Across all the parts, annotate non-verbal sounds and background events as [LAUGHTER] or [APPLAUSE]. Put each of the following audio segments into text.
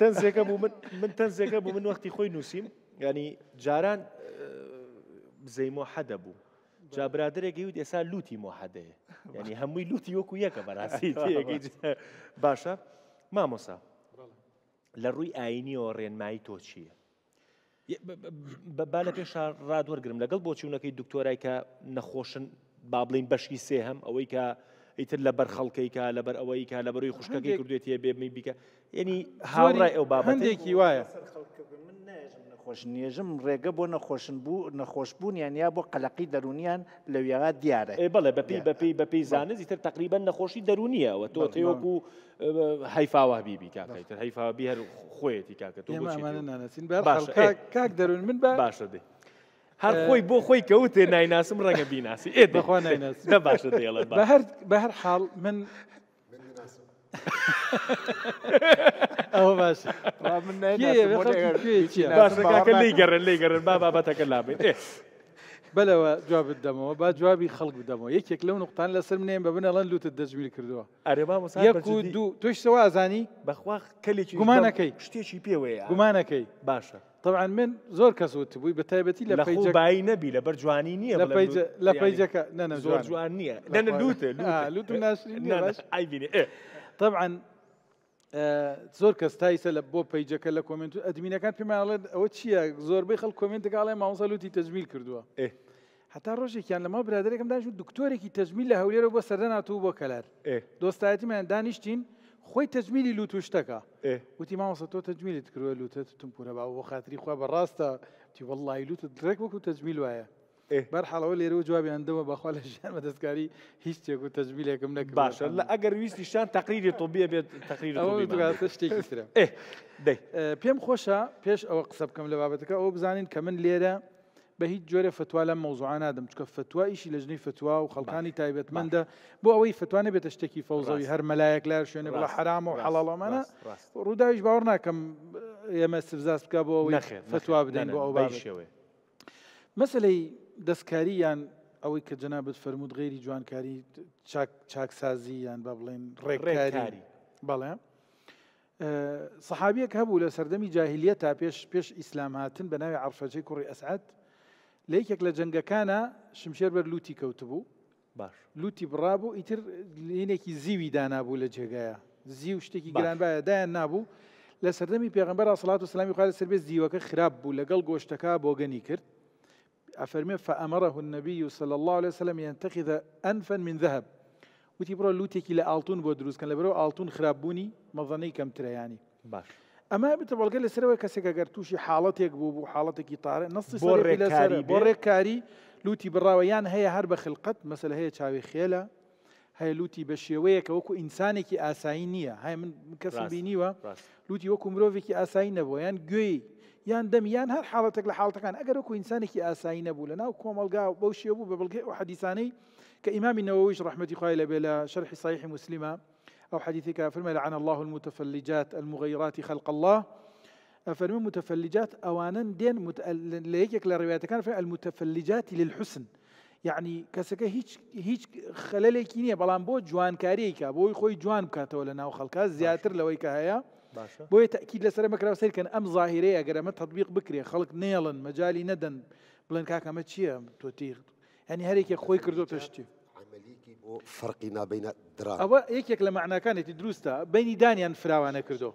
تەنزێکە بوو من تەنزێکە بوو من وەختی خۆی نووسیم ینی جاران زەیمۆ حەدە بوو جابرادرێکی و ئێسا لوتی مۆحەدەیە ینی هەمووی لوتی وەکو یەکە بەڕاستی [LAUGHS] باشە مامۆسا لە ڕووی ئاینیەوە ڕێنمایی تۆ چییە با لە پێش ڕادوەرگرم لەگەڵ بۆ چوونەکەی دکتۆرای کە نەخۆشن با بڵین بەشکی سێ هەم ئەوەی کە ئیتر لە بەر خەڵکەیکە لە بەر ئەوەیکە لە بەروی خوشکەکەی کردوێتە بێمی بیکە ینی هاوڕای ئەو بابندێکی وایە نەخۆش نێژم ڕێگە بۆ نەخۆشن بوو نەخۆشببوون یان یا بۆ قەلقی دەرونیان لەویغا دیارە بڵێ بەپی بەپی بەپی زانستی تر تقریبان نەخۆشی دەرونیەوە تۆ تێوەکو هەیفاوە بیبی کاکەیتر هەیفاوی هەر خۆیەتی کاکە تۆ کاک دەرون من باشە هەر اه خۆی بۆ خۆی کەوتێ نایناسم ڕەنگە بیناسی ئێ دەخوا نایناس باشە دێڵە بە هەر حاڵ من ئەوە باش من نایە باش لی گەڕن لی گەڕن با بابەتەکە لابێت. بەلەوە جواب الدمو با جوابی خەڵک بدەمەوە یەکێک لەو نقطان لەسەر منێن بە بنەڵەن لوتت دەجمیر کردووە ئەرێ دو توش سەوازانی بەخوا کلێکی گومانەکەی شتێکی پێوەیە گومانەکەی باشە طبعا من زۆر کەس لا بووی بە تایبەتی لە بای نەبی لە بەرجوانی نییە لە لوت لوت زۆر جوان نییە نەنە لوتە آه، لوتم ناشرین اه. طبعا زۆر کەس تایسە لە بۆ پیجەکە لە کمنت ئەدمینەکان پێماڵێت ئەوە چییە زۆربەی خەڵ کمنتگاڵی ماوسەلوتی تەجمیل کردووە هەتا ڕۆژێکیان لەما برادێکم داش دکتۆرێکی تەجمیل لە هەولێرە بۆ سەردەناتوو بۆ کەلار دۆستایەتیمان دانیشتین خۆی تەجمیلی لووت شتەکە وتی ماوەسە تۆ تەجمیلت کردووە لوتت تم پورە باوە خاتری خوا بە ڕاستە تی وەڵی لووت درێک وەکو تەجمیل وایە بەرحاڵەوە لێرەوە جوابیاندەوە بەخوا لە ژیان بە دەستکاری هیچ تێک و تەجمیلێکم نەکە باشە لە ئەگەر ویستیشان تقریری تۆبیە بێت تقریرە شتێکرا [LAUGHS] پێم خۆشە پێش ئەوە قسە بکەم لە بابەتەکە ئەوە بزانین کە من لێرە بە هیچ جۆرە فتوا لە مەوزوعانادم چکە فتووا ئیشی لە ژنی فتووا و خەڵکانی تایبەتمەندە بۆ ئەوەی فتوانە بێتە شتێکی فەوزەوی هەر مەلایەک لار شوێنە بڵە حرام و حەڵەڵەمانە ڕووداویش باوەڕ ناکەم ئێمە سبزاز بکە بۆ فتووا بدەن بۆ ئەو باشێوێ. مەسلەی دەستکاریان ئەوەی کە جەنابەت فەرموود غێری جوانکاری چاکسازی یان با بڵێن ڕێکاری بەڵێ سەحابیەک هەبوو لە سەردەمی جاهلیە تا پێش پێش ئیسلام هاتن بە ناوی عرفەجەی کوڕی ئەسعات لە یەکێک لە جنگەکانە شمشێر بەر لوتی کەوتبوو باش لوتی بڕابوو ئیتر لێنێکی زیوی دانابوو لە جێگایە زی و شتێکی گرانبایە دایان نابوو لە سەردەمی پێغمبەر سڵات و سلامی خوارد سربێ زیوەکە خراپ بوو لەگەڵ گۆشتەکە بۆگەنی کرد أفرمي فأمره النبي صلى الله عليه وسلم ينتخذ أنفا من ذهب وتي برو لوتيكي إلى ألتون بودروس كان لبرو ألتون خرابوني مظني كم ترى يعني باش اما بتبالغه لسره کسی که گرتوشی حالت حالتك بو بو حالتك کی نص سره بلا سره بره کاری لوتی براویان هي هرب خلقت مثلا هي تشاوي خيله هەیە لوتی بە شێوەیەکە وەکو ئینسانێکی ئاسایی نییە های من کەسم بینیوە لوتی وەکو مرۆڤێکی ئاسایی نەبووە یان گوێی یان یان هەر حاڵەتێک لە حاڵتەکان ئەگەر وەکو ئینسانێکی ئاسایی نەبوو لە ناو کۆمەلگا بەو شێبوو بە بەڵگەی و حەدیسانەی کە ئیمامی نەوەویش ڕحمەتی خخوای لەبێ لە شەرحی سایحی مسلمە ئەو حەدیثی کە فرمە لە عن الله المتفلجات المغيرات خلق الله فرمى متفلجات أوانا دين مت... ليك للروايات كان المتفلجات للحسن یعنی کەسەکە هیچ هیچ خەلەلێکی نییە بەڵام بۆ جوانکاریکە بۆی خۆی جوان بکاتەوە لە ناو خەڵکە زیاتر لەوەی کە هەیە بۆیە تاکیید لەسەر مەکراوە سیرکەن ئەم ظاهرەیە ئەگەرەمە تطببیق بکرێ خەڵک نێڵن مەجای نەدەن بڵێن کاکەمە چییە تۆ تیغ هەنی هەرێکی خۆی کردو پشتی. عملیکی بۆ فەرقی نابینە درا ئەوە یەکێک لە معناکانێتی دروستە بینی دانیان فراوانە کردو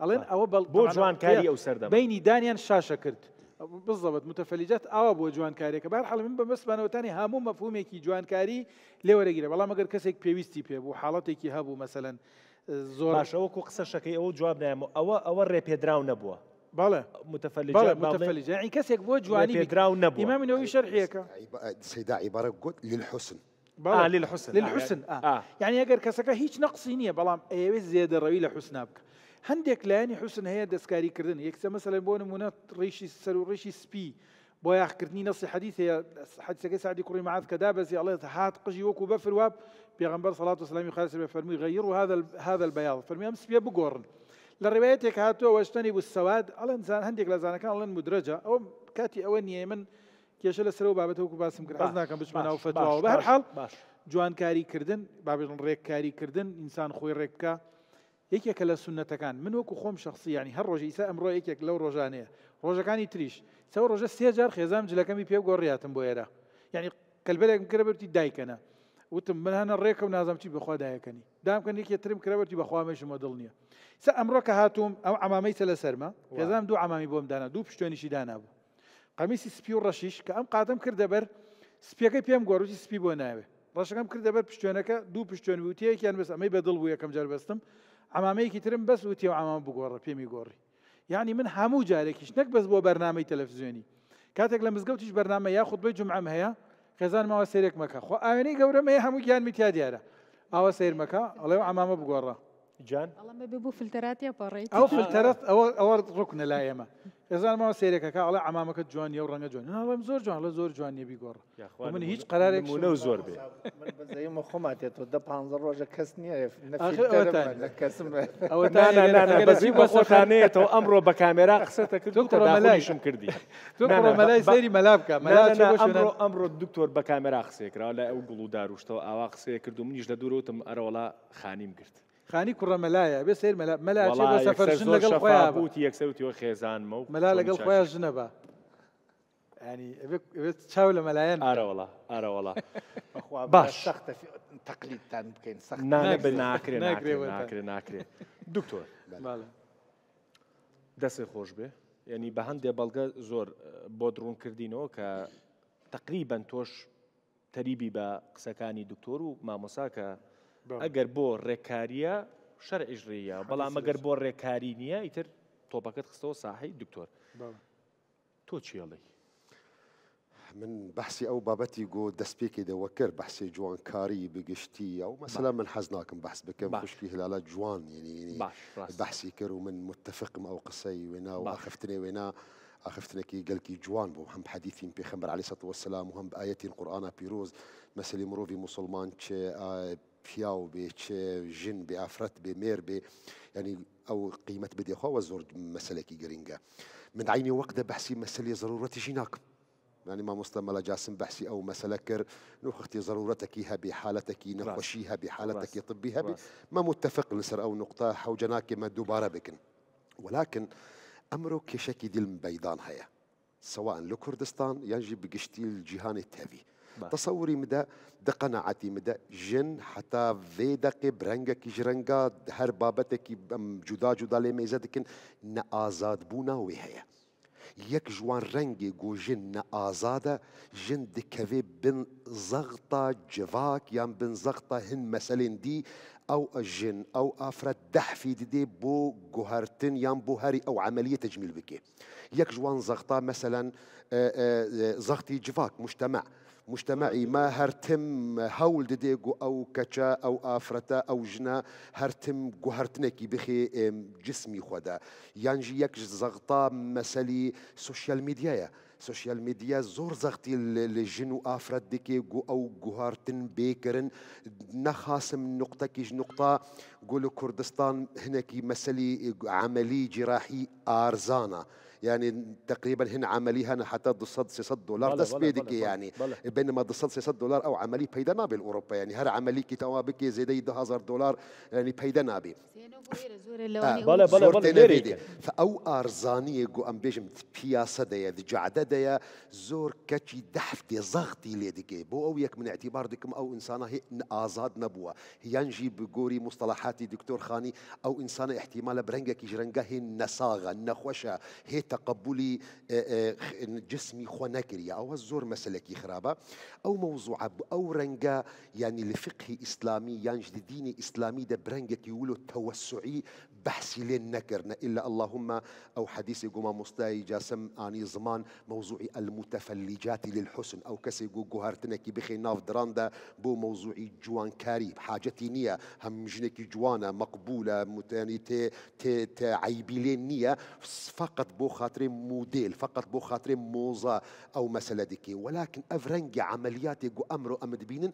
ئەڵێن ئەوە بۆ جوانکاری ئەو سەردا بینی دانیان شاشە کرد بالضبط متفلجات او ابو جوان كاري كبار حال من بس بنا وتاني هامو مفهوم كي جوان كاري لي ورا غير والله مگر كسك بيويستي بي ابو حالاتي كي هابو مثلا زور باش او كو شكي او جواب نعم او او ري بيدراو نبوا بلا متفلجات بلا متفلجات يعني كسك بو جواني بيدراو نبوا امام نووي شرحيك سيدا عباره قلت آه، للحسن آه للحسن للحسن يعني- آه. آه. يعني اگر كسك هيش نقص نيه بلا اي زياده الروي لحسنابك هەندێک لایەنی حوسن هەیە دەستکاریکردن یەکسە مەسەلەن بۆ نمونە ڕیشی سەر و ڕیشی سپی بۆ یاخکردنی نەسی حەدیث هەیە حەدیثەکەی سعدی کوڕی معاد کە دابەزی ئەڵێت هات قژی وەکو بەفر واب پێغمبەر صلاة وسلامی خالص بە فەرمووی غیر و هذا البياض فەرمیام سپیە بگۆڕن لە ڕێوایەتێک هاتووە وەشتنی بوو سەواد ئەڵەن زان هەندێک لە زانەکان ئەڵەن مدرەجە ئەو کاتی ئەوە نیە من کێشە لە سەرەوە بابەتەوەکو باسم کرد ناکەم بچمە ناو فتوەوە بە هەر حاڵ باش جوانکاریکردن بابێژن ڕێککاریکردن ئینسان خۆی ڕێککە یەکێکە لە سونەتەکان من وەکو خۆم شخصیانی هەر ڕۆژی ئیسا ئەمڕۆ یەکێک لەو ڕۆژانەیە ڕۆژەکانی تریش چە ڕۆژە سێجار خێزام جلەکەمی پێ گۆڕیاتم بۆ ئێرە یعنی کەلبەرێکم کرەبەرتی دایکەنە وتم منانە ڕێکە و نازم چی بەخوا دایەکەنی دامکەن یەکێترم کرەبەتی بەخوامەشمە دڵ نییە سە ئەمڕۆ کە هاتووم ئەو ئامامەی سە لە سەرمە خێزام دوو ئامامی بۆم دانا دوو پشتێنیشی دانابوو قەمیسی سپی و ڕەشیش کە ئەم قاتم کردەبەر سپیەکەی پێم گۆڕوی سپی بۆ ناوێ ڕەشەکەم کردەبەر پشتێنەکە دوو پشتێن وتیەکیان بەس ئەمەی بەدڵ بوو یەکەم جار بەستم ئەمامەیەکی ترم بەس وتی و ئامام بگۆڕە پێمی گۆڕی یعنی من هەموو جارێکیش نەک بەس بۆ بەرنامەی تەلەفزیۆنی کاتێک لە مزگەوتیش بەرنامە یا خودبەی جمعم هەیە خێزان ماوە سێرێک مەکە خۆ ئاوێنەی گەورەمەیە هەموو گیان میتیا دیارە ئاوە سیر مەکە ئەڵێ ئەمامە بگۆڕە جان الله ما بيبو فلترات يا باريت او فلترات او او ركن لا يما اذا ما سيرك كا على امامك جوان يا يورن جوان انا والله زور جوان زور جوان يبي غور ومن هيج قرارك مو زور بي من زي ما خمات ده 15 روزه كسني نفي كسم او لا لا لا بس يبو تو امره بكاميرا قصتك دكتور ملاي شو مكردي دكتور ملاي سيري ملابكا ملاي شو امره امره الدكتور بكاميرا قصيك لا او قلو داروش تو اواقصي كردو منيش لدورو تم ولا خانيم كرت خانی کوڕە مەلایە بێ سیر مەلا بە سەفەرژن لەگەڵ خۆیان بوتی یەکسەوتیوە خێزانمە و مەلا لەگەڵ خۆیان ژنە بە ینی چاو لە مەلایەن ئارەوەڵا ئارەوەڵا باش سەختە تەقلیتان بکەین سەخت ناکرێ ناکرێ ناکرێ دکتۆر دەستی خۆش بێ ینی بە هەندێ بەڵگە زۆر بۆ درڕوونکردینەوە کە تقریبەن تۆش تەریبی بە قسەکانی دکتۆر و مامۆساکە ئەگەر بۆ ڕێکاریە شەر ئیژڕیە بەڵام ئەگەر بۆ ڕێکاری نییە ئیتر تۆپەکەت خستەوە ساحی دکتۆر تۆ چیڵی من بەحسی ئەو بابەتی گۆ دەستپێکی دەوە کرد جوان جوانکاری بگشتی ئەو مەسەلا من حەز ناکەم بەس بکەم باشکی هلالە جوان ینی بەحسی کرد و من متفقم ئەو قسەی وێنا و خفتنێ وێنا ئاخفتنێکی گەلکی جوان بوو هەم حەدیثین پێخەمبەر علی سەت وسلام و هەم بەەتی قورآە پیرۆز مەسلی مرۆڤی مسلمان چێ بيتش جن بأفرت بمير بي يعني أو قيمة بدي خوا زور مسألة كي جرينجا من عيني وقت بحسي مسألة ضرورة جيناك يعني ما مستملة جاسم بحسي أو مسألة كر نخختي ضرورتك هي بحالتك نقشيها بحالتك طبيها ما متفق لسر أو نقطة حوجناك ما دوبارة بكن ولكن أمرك كشكي دي بيضان هيا سواء لكردستان ينجي بقشتي الجهان التافي تصوري مدى ده قناعتي مدى جن حتى في دقي برنگا كي جرنگا هر بابت کی جدا جدا لی میزد کن نآزاد آزاد بونا وهي يك جوان رنگی جو جن نآزادة جن دكفي بن زغطا جفاك یا بن زغطا هن مثلا دي او الجن او افراد دحفي دي بو جوهرتن يام بوهري او عمليه تجميل بكي يك جوان زغطه مثلا آه، آه، آه، زغطي جفاك مجتمع مجتمعي ما هرتم هول ديجو او كتشا او افرتا او جنا هرتم هرتنكي بخي جسمي خدا يانجي يك زغطا مسالي سوشيال ميديا يا. سوشيال ميديا زور زغتي الجن افرت ديكي جو او هرتن بيكرن نخاسم نقطه كيج نقطه قولوا كردستان هناك مسالي عملي جراحي ارزانا يعني تقريبا هنا عمليه هنا حتى سي صد دولار ده سبيدك يعني بينما سي صد دولار او عمليه بيدنا بالاوروبا يعني هر عملي كي توا بك زي 10000 دولار يعني بيدنا بي بلا بلا بلا فاو ارزاني جو ام بيجم بياسا ديا جعده ديا زور كتشي دحفتي ضغطي لديك بو او يك من اعتبار دكم او انسانه هي آزاد نبوة ينجي بقوري مصطلحاتي دكتور خاني أو إنسان احتمال برنجا كي جرنجا هي النساغة نخوشا هي تقبلي آه، آه، جسمي خوناكريا او زور مسلكي خرابة او موضوع او رنجا يعني الفقه اسلامي يعني ديني اسلامي ده برنجك يقولوا التوسعي بحثي لين نكرنا الا اللهم او حديث جمع مستاي جاسم اني زمان موضوع المتفلجات للحسن او كسي جو جوهرتنكي بخي ناف دراندا بو موضوع جوان كاري حاجتي نية هم جنكي جوانا مقبولة متاني تي تي, تي عيبي لين فقط بو خاطر موديل فقط بو خاطر موزا او مسألة ديكي ولكن افرنجي عملياتي جو امرو امد بينن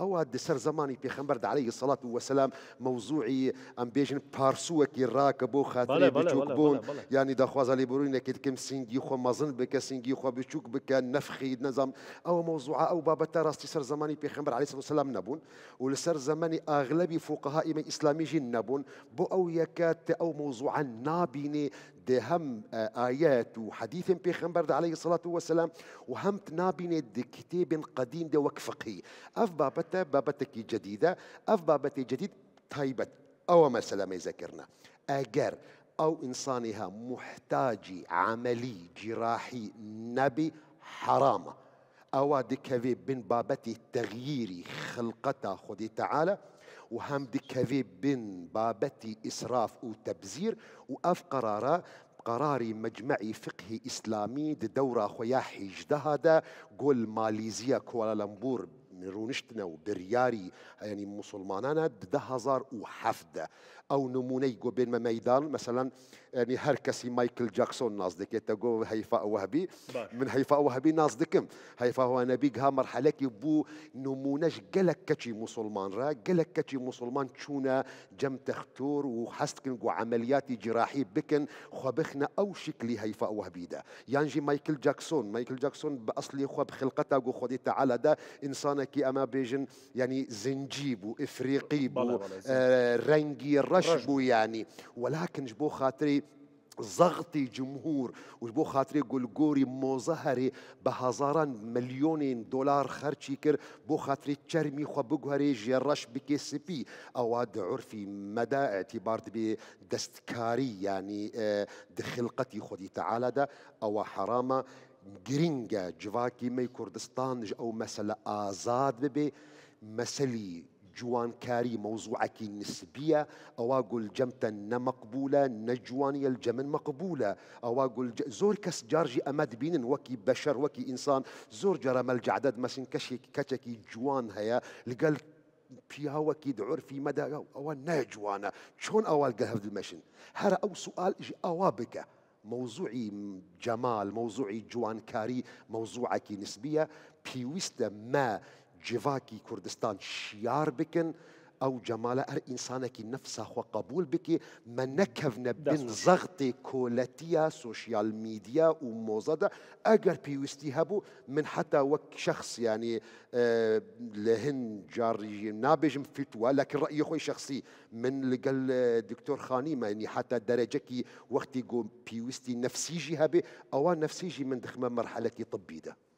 او دسر زماني خمبرد عليه الصلاة والسلام موضوعي ام بيجن بارسوك بوخاتري خاطر بون يعني دا خوازا لي بورينا كم سينجي خو مازن بك سينجي خو بيشوك بك نفخي نظام او موضوع او بابا تراستي سر زماني خمبر عليه الصلاة والسلام نبون ولسر زماني اغلبي فقهاء من اسلامي جن نبون بو او يكات او موضوع نابيني دي هم آه، آيات وحديث بيغمبر ده عليه الصلاة والسلام وهم تنابين دي كتاب قديم ده وكفقه أف بابتة بابتك جديدة أف بابتي جديد طيبت أو ما سلام يذكرنا أجر أو إنسانها محتاج عملي جراحي نبي حرامة أو دكهذي بن بابتي تغييري خلقته خدي تعالى وهم بن بابتي إسراف وتبذير وأف قرارا قراري مجمعي فقهي إسلامي دورة خويا حيج دهدا قول ماليزيا كوالالمبور رونشتنا وبرياري يعني مسلمانانا ده هزار وحفده او نموني جو بين ميدان مثلا يعني هركسي مايكل جاكسون نازدك يتقو هيفاء وهبي من هيفاء وهبي نازدكم هيفاء وهبي ها مرحله بو نمونش قلك كتشي مسلمان را قلك كتشي مسلمان شونا جم تختور وحستكن جو عملياتي جراحي بكن خبخنا او شكلي هيفاء وهبي ده يانجي مايكل جاكسون مايكل جاكسون باصلي خب خلقته جو خدي تعالى ده انسانه taki اما بيجن يعني زنجيب افريقيبو آه، رنجي رشبو يعني ولكن جبو خاطري ضغطي جمهور وجبو خاطري قلقوري مظهري بهزاران مليونين دولار خرشي كر بو خاطري تشرمي خو جي رش بكي سي بي اد عرفي مدى اعتبار بي دستكاري يعني آه، دخلقتي خدي تعالى ده او حرامه گرینگ می کردستان گرنگە جوواکی مەی کوردستان ئەو مەسلە ئازاد ببێ مەسەلی جوانکاری مووزوعکی جمت نمقبوله نجوانی الجمن مقبوله الجەمن مەقبولە ئەوە زۆر کەس جارژی ئەمەد بینن بشر بەشەر وەکی ئینسان زۆر جارەمەل جعدەت مەسین کشی کەچێکی جوان هەیە لەگەل دعور فی مدا ئەوە نجوانه چون ئەوە گەهەفت المشن هر او سوال ئەوە بکە. موضوعي جەمال مەوزوعی جوانکاری مەوزوعکی نسبیە پێویستە ما جواكي كردستان شيار بكن او جمال ار انسانك نفسه وقبول بك ما نكفنا بن ضغط كولتيا سوشيال ميديا وموزادا اگر بيوستي هبو من حتى وك شخص يعني آه، لهن جاري نابجم فتوى لكن رايي خوي شخصي من لقل دكتور خاني ما يعني حتى درجة كي وقتي قوم بيوستي نفسي نفسيجي هبي او نفسيجي من دخمه مرحلتي طبيده